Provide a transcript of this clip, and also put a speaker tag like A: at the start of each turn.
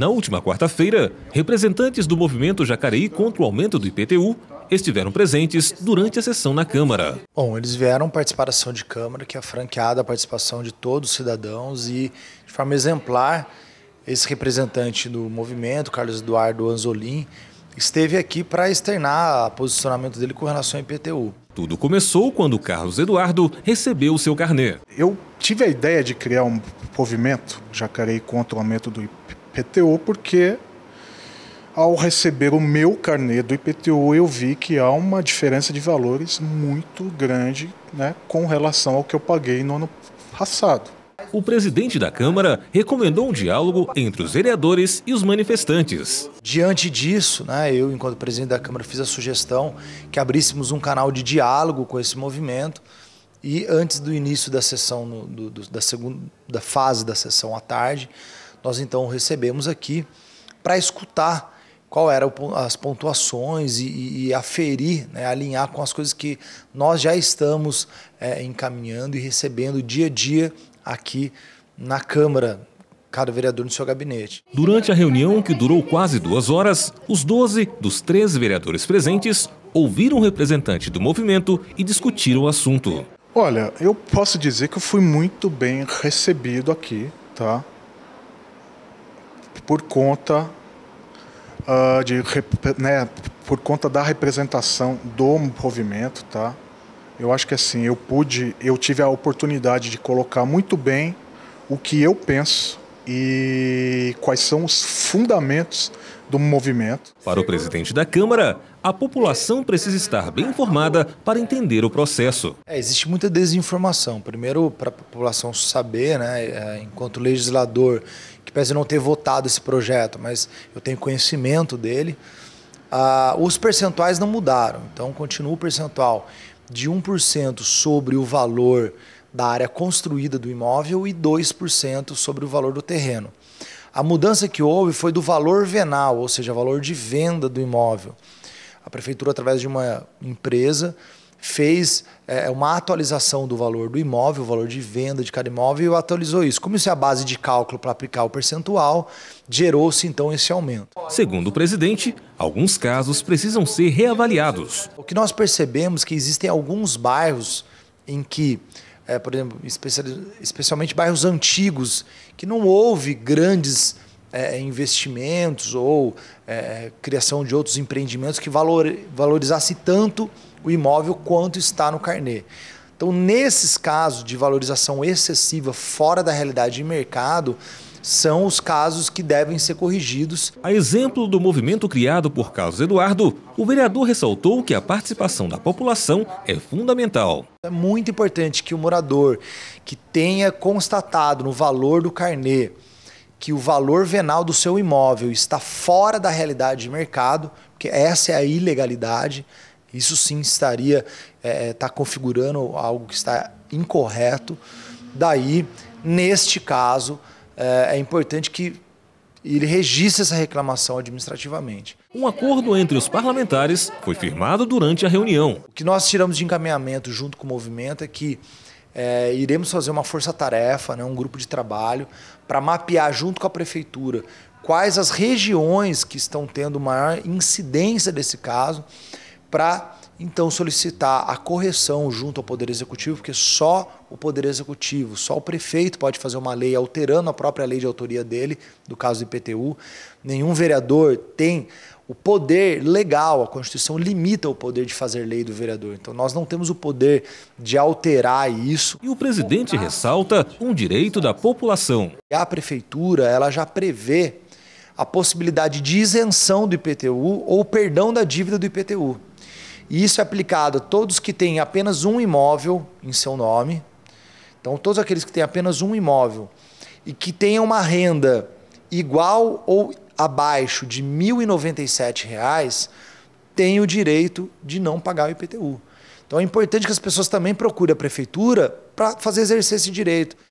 A: Na última quarta-feira, representantes do movimento Jacareí contra o aumento do IPTU estiveram presentes durante a sessão na Câmara.
B: Bom, eles vieram participar da sessão de Câmara, que é franqueada a participação de todos os cidadãos e, de forma exemplar, esse representante do movimento, Carlos Eduardo Anzolin, esteve aqui para externar o posicionamento dele com relação ao IPTU.
A: Tudo começou quando Carlos Eduardo recebeu o seu carnê.
C: Eu tive a ideia de criar um movimento Jacareí contra o aumento do IPTU IPTU porque ao receber o meu carnê do IPTU, eu vi que há uma diferença de valores muito grande né, com relação ao que eu paguei no ano passado. O presidente
A: da Câmara recomendou um diálogo entre os vereadores e os manifestantes.
B: Diante disso, né, eu, enquanto presidente da Câmara, fiz a sugestão que abríssemos um canal de diálogo com esse movimento. E antes do início da sessão, do, do, da segunda da fase da sessão à tarde, nós então recebemos aqui para escutar qual eram as pontuações e, e aferir, né, alinhar com as coisas que nós já estamos é, encaminhando e recebendo dia a dia aqui na Câmara, cada vereador no seu gabinete.
A: Durante a reunião, que durou quase duas horas, os 12 dos 13 vereadores presentes ouviram o representante do movimento e discutiram o assunto.
C: Olha, eu posso dizer que eu fui muito bem recebido aqui, tá? por conta uh, de né, por conta da representação do movimento, tá? Eu acho que assim eu pude, eu tive a oportunidade de colocar muito bem o que eu penso e quais são os fundamentos do movimento.
A: Para o presidente da Câmara, a população precisa estar bem informada para entender o processo.
B: É, existe muita desinformação. Primeiro, para a população saber, né, é, enquanto legislador, que pese não ter votado esse projeto, mas eu tenho conhecimento dele, ah, os percentuais não mudaram. Então, continua o percentual de 1% sobre o valor da área construída do imóvel e 2% sobre o valor do terreno. A mudança que houve foi do valor venal, ou seja, valor de venda do imóvel. A prefeitura, através de uma empresa, fez é, é, uma atualização do valor do imóvel, o valor de venda de cada imóvel e atualizou isso. Como isso é a base de cálculo para aplicar o percentual, gerou-se então esse aumento. Segundo o presidente, alguns casos precisam ser reavaliados. O que nós percebemos é que existem alguns bairros em que, é, por exemplo, especialmente bairros antigos, que não houve grandes é, é, investimentos ou é, é, criação de outros empreendimentos que valor, valorizasse tanto o imóvel quanto está no carnê. Então, nesses casos de valorização excessiva fora da realidade de mercado, são os casos que devem ser corrigidos. A exemplo do movimento
A: criado por Carlos Eduardo, o vereador ressaltou que a participação da população é fundamental.
B: É muito importante que o morador que tenha constatado no valor do carnê que o valor venal do seu imóvel está fora da realidade de mercado, porque essa é a ilegalidade, isso sim estaria é, é tá configurando algo que está incorreto. Daí, neste caso, é, é importante que ele registre essa reclamação administrativamente.
A: Um acordo entre os parlamentares foi firmado durante a reunião. O
B: que nós tiramos de encaminhamento junto com o movimento é que é, iremos fazer uma força-tarefa, né, um grupo de trabalho, para mapear junto com a prefeitura quais as regiões que estão tendo maior incidência desse caso, para então solicitar a correção junto ao Poder Executivo, porque só o Poder Executivo, só o prefeito pode fazer uma lei alterando a própria lei de autoria dele, do caso do IPTU. Nenhum vereador tem o poder legal, a Constituição limita o poder de fazer lei do vereador. Então nós não temos o poder de alterar isso. E o presidente ressalta um direito da população. A prefeitura, ela já prevê a possibilidade de isenção do IPTU ou perdão da dívida do IPTU. E isso é aplicado a todos que têm apenas um imóvel em seu nome. Então todos aqueles que têm apenas um imóvel e que tenham uma renda igual ou abaixo de R$ 1.097 tem o direito de não pagar o IPTU. Então é importante que as pessoas também procurem a prefeitura para fazer exercer esse direito.